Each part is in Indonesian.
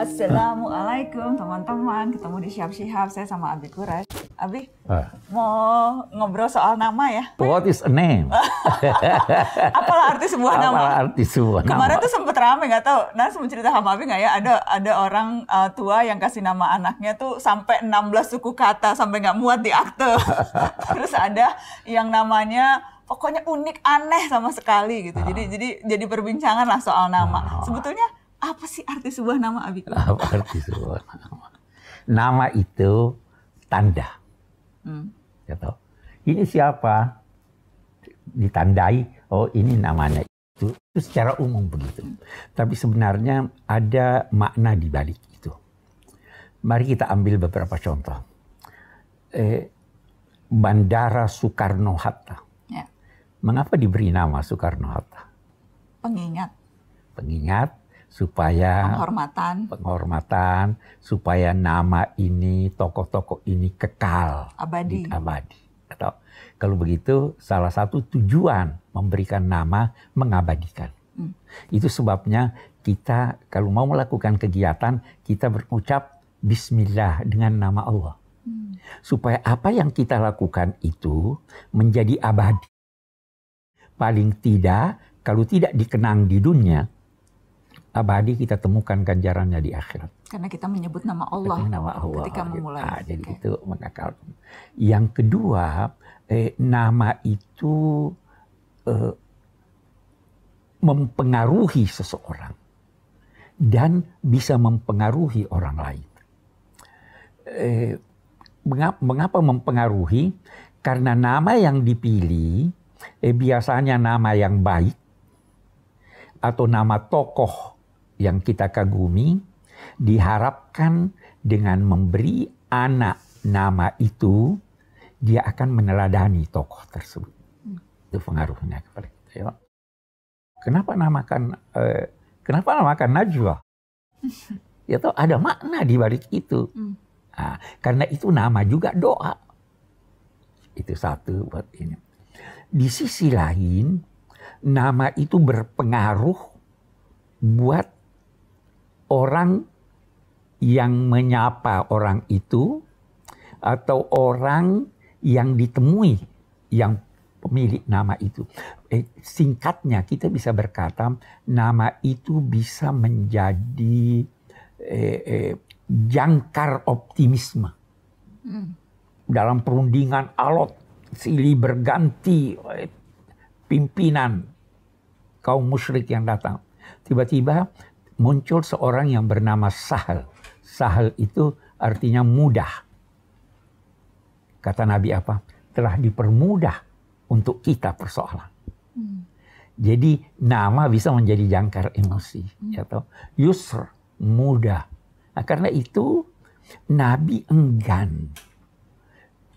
Assalamualaikum teman-teman, ketemu di Siap Siap, saya sama Abi Kuras. Abi, ah. mau ngobrol soal nama ya? What is a name? Apalah arti sebuah Apalah nama? arti sebuah Kemarin nama? Kemarin tuh sempet rame nggak tau. Nah, sempat cerita sama Abi nggak ya? Ada ada orang uh, tua yang kasih nama anaknya tuh sampai 16 suku kata sampai nggak muat di akte. Terus ada yang namanya pokoknya unik aneh sama sekali gitu. Ah. Jadi jadi jadi perbincangan lah soal nama. Ah. Sebetulnya apa sih arti sebuah nama, Abi? Apa arti sebuah nama? Nama itu tanda. Hmm. Gitu. Ini siapa? Ditandai, oh ini namanya itu. Itu secara umum begitu. Hmm. Tapi sebenarnya ada makna di balik itu. Mari kita ambil beberapa contoh. Eh, Bandara Soekarno-Hatta. Ya. Mengapa diberi nama Soekarno-Hatta? Pengingat. Pengingat supaya penghormatan penghormatan supaya nama ini tokoh-tokoh ini kekal abadi abadi atau kalau begitu salah satu tujuan memberikan nama mengabadikan hmm. itu sebabnya kita kalau mau melakukan kegiatan kita berucap bismillah dengan nama Allah hmm. supaya apa yang kita lakukan itu menjadi abadi paling tidak kalau tidak dikenang di dunia abadi kita temukan ganjarannya di akhirat. Karena kita menyebut nama Allah, nama Allah ketika gitu. memulai. Ah, jadi okay. itu menakal. Yang kedua, eh, nama itu eh, mempengaruhi seseorang dan bisa mempengaruhi orang lain. Eh, mengapa mempengaruhi? Karena nama yang dipilih eh, biasanya nama yang baik atau nama tokoh yang kita kagumi diharapkan dengan memberi anak nama itu dia akan meneladani tokoh tersebut. Itu pengaruhnya kepada kita. Ya. Kenapa namakan eh, kenapa namakan Najwa? Ya tahu ada makna di balik itu. Nah, karena itu nama juga doa. Itu satu buat ini. Di sisi lain, nama itu berpengaruh buat orang yang menyapa orang itu atau orang yang ditemui yang pemilik nama itu. Eh, singkatnya kita bisa berkata nama itu bisa menjadi eh, eh, jangkar optimisme hmm. dalam perundingan alot silih berganti eh, pimpinan kaum musyrik yang datang. Tiba-tiba muncul seorang yang bernama Sahal. Sahal itu artinya mudah. Kata Nabi apa? Telah dipermudah untuk kita persoalan. Hmm. Jadi nama bisa menjadi jangkar emosi, hmm. atau ya Yusr, mudah. Nah, karena itu Nabi enggan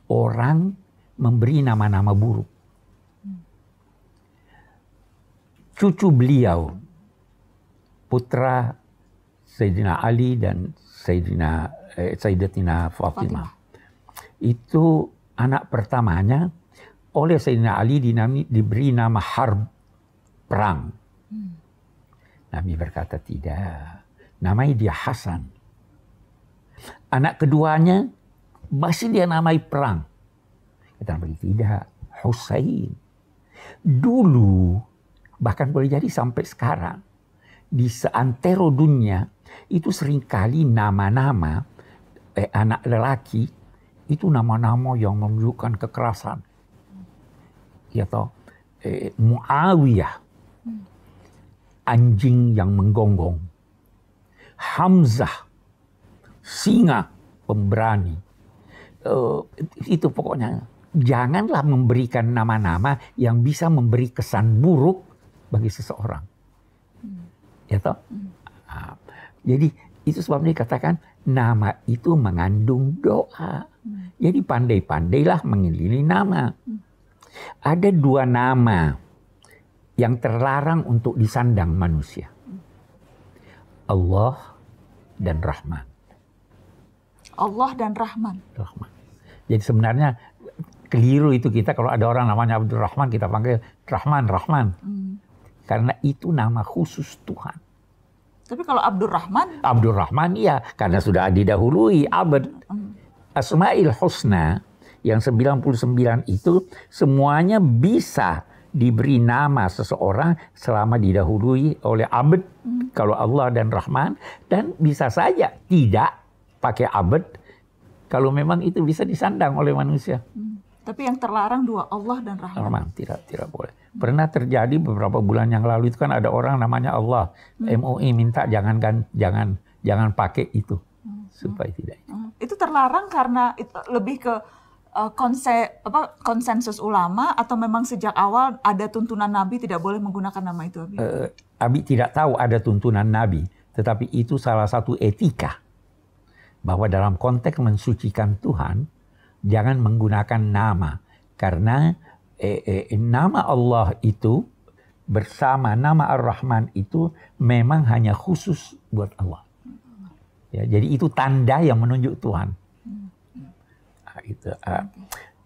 orang memberi nama-nama buruk. Hmm. Cucu beliau putra Sayyidina Ali dan Sayyidina eh, Sayyidatina Fatimah. Fatimah. Itu anak pertamanya oleh Sayyidina Ali dinami, diberi nama Harb perang. Hmm. Nabi berkata tidak. Namai dia Hasan. Anak keduanya masih dia namai perang. Kita beri tidak. Husain. Dulu bahkan boleh jadi sampai sekarang di seantero dunia itu seringkali nama-nama eh, anak lelaki itu nama-nama yang menunjukkan kekerasan. Ya toh eh, Muawiyah anjing yang menggonggong. Hamzah singa pemberani. Uh, itu pokoknya janganlah memberikan nama-nama yang bisa memberi kesan buruk bagi seseorang ya toh. Hmm. Ah. jadi itu sebabnya dikatakan nama itu mengandung doa. Hmm. Jadi pandai-pandailah mengelilingi nama. Hmm. Ada dua nama yang terlarang untuk disandang manusia. Hmm. Allah dan Rahman. Allah dan Rahman. Rahman. Jadi sebenarnya keliru itu kita kalau ada orang namanya Abdul Rahman kita panggil Rahman Rahman. Hmm. Karena itu nama khusus Tuhan. Tapi kalau Abdurrahman? Abdurrahman iya, karena sudah didahului abad. Hmm. Asma'il Husna yang 99 itu semuanya bisa diberi nama seseorang selama didahului oleh abad hmm. kalau Allah dan Rahman dan bisa saja tidak pakai abad kalau memang itu bisa disandang oleh manusia. Hmm. Tapi yang terlarang dua Allah dan Rahman. Rahman tidak tidak boleh. Pernah terjadi beberapa bulan yang lalu itu kan ada orang namanya Allah hmm. MUI e minta jangan jangan jangan pakai itu hmm. supaya tidak. Hmm. Itu terlarang karena itu lebih ke eh, konse, apa, konsensus ulama atau memang sejak awal ada tuntunan Nabi tidak boleh menggunakan nama itu. Abi, uh, Abi tidak tahu ada tuntunan Nabi, tetapi itu salah satu etika bahwa dalam konteks mensucikan Tuhan jangan menggunakan nama karena eh, eh, nama Allah itu bersama nama Ar-Rahman itu memang hanya khusus buat Allah. Ya, jadi itu tanda yang menunjuk Tuhan. Nah, itu, uh,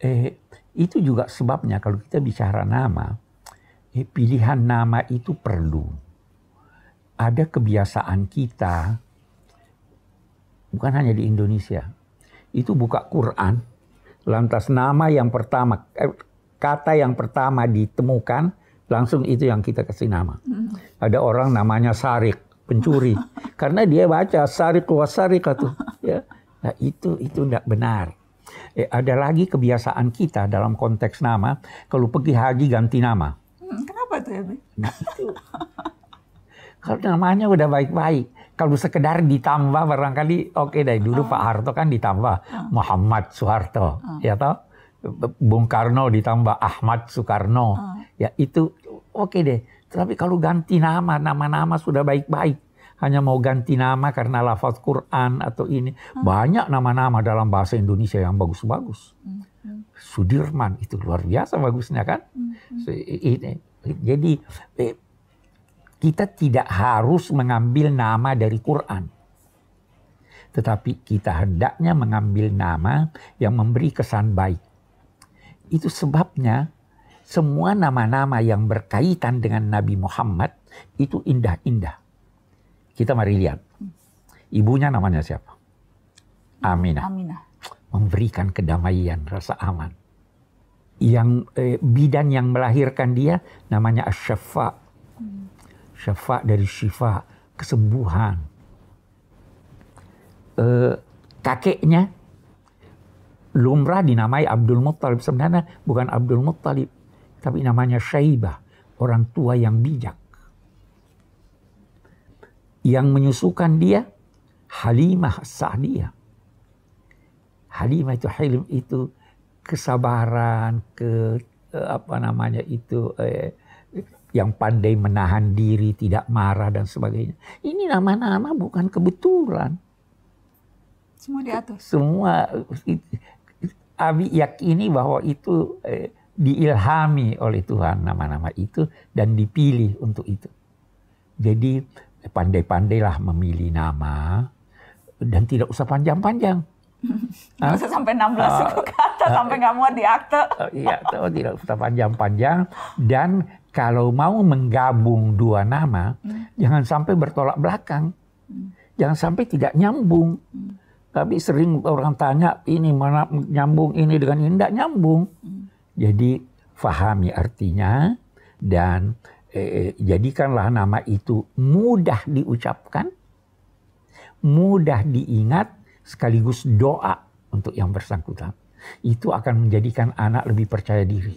eh, itu juga sebabnya kalau kita bicara nama, eh, pilihan nama itu perlu. Ada kebiasaan kita, bukan hanya di Indonesia, itu buka Quran, lantas nama yang pertama, eh, kata yang pertama ditemukan, langsung itu yang kita kasih nama. Hmm. Ada orang namanya Sarik, pencuri. Karena dia baca Sarik Sarik itu. Ya. Nah, itu itu tidak benar. Eh, ada lagi kebiasaan kita dalam konteks nama, kalau pergi haji ganti nama. Hmm, kenapa tuh ya, Nah, itu. kalau namanya udah baik-baik, kalau sekedar ditambah barangkali oke okay deh dulu oh. Pak Harto kan ditambah oh. Muhammad Soeharto oh. ya toh Bung Karno ditambah Ahmad Soekarno. Uh. Ya itu oke okay deh. Tapi kalau ganti nama, nama-nama sudah baik-baik. Hanya mau ganti nama karena lafaz Quran atau ini. Uh. Banyak nama-nama dalam bahasa Indonesia yang bagus-bagus. Mm-hmm. Sudirman itu luar biasa bagusnya kan. ini. Mm-hmm. Jadi kita tidak harus mengambil nama dari Quran tetapi kita hendaknya mengambil nama yang memberi kesan baik. Itu sebabnya semua nama-nama yang berkaitan dengan Nabi Muhammad itu indah-indah. Kita mari lihat. Ibunya namanya siapa? Aminah. Aminah. Memberikan kedamaian, rasa aman. Yang eh, bidan yang melahirkan dia namanya Asyafa. Syafa dari Syifa, kesembuhan. Eh, kakeknya lumrah dinamai Abdul Muttalib. Sebenarnya bukan Abdul Muttalib, tapi namanya Syaibah, orang tua yang bijak. Yang menyusukan dia Halimah Sa'diyah. Halimah itu hilm itu kesabaran, ke eh, apa namanya itu eh, yang pandai menahan diri, tidak marah dan sebagainya. Ini nama-nama bukan kebetulan. Semua diatur. Semua Abi yakini bahwa itu eh, diilhami oleh Tuhan nama-nama itu dan dipilih untuk itu. Jadi pandai-pandailah memilih nama dan tidak usah panjang-panjang. Nggak usah sampai 16 uh, suku kata, sampai nggak muat di akte. Oh, iya, tidak usah panjang-panjang. Dan kalau mau menggabung dua nama, hmm. jangan sampai bertolak belakang. Jangan sampai tidak nyambung. Hmm. Tapi sering orang tanya ini mana nyambung ini dengan ini tidak nyambung. Hmm. Jadi fahami artinya dan eh, eh, jadikanlah nama itu mudah diucapkan, mudah diingat, sekaligus doa untuk yang bersangkutan. Itu akan menjadikan anak lebih percaya diri.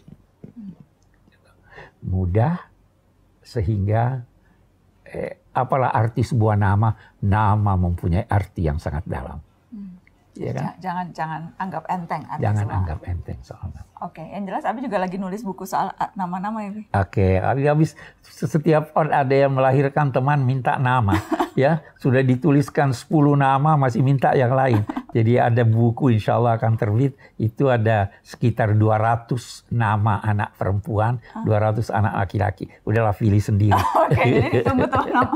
Mudah sehingga eh, apalah arti sebuah nama, nama mempunyai arti yang sangat dalam. Ya kan? Jangan jangan anggap enteng. Abi jangan soal. anggap enteng soalnya. Oke, okay. yang jelas Abi juga lagi nulis buku soal ah, nama-nama ini Oke, okay. Abi habis setiap ada yang melahirkan teman minta nama. ya sudah dituliskan 10 nama masih minta yang lain. Jadi ada buku insya Allah akan terbit itu ada sekitar 200 nama anak perempuan, ah. dua 200 anak laki-laki. Udahlah pilih sendiri. Oke, okay. jadi ditunggu teman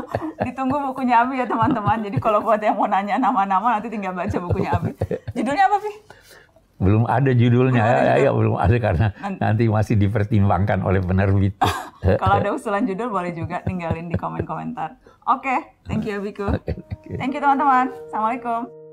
ditunggu bukunya Abi ya teman-teman. Jadi kalau buat yang mau nanya nama-nama nanti tinggal baca bukunya Abi. Judulnya apa, Pi? Belum ada judulnya, belum ada ya, ya, ya belum ada karena nanti masih dipertimbangkan oleh penerbit. Kalau ada usulan judul boleh juga tinggalin di komen komentar. Oke, okay, thank you Abiku. thank you teman-teman. Assalamualaikum.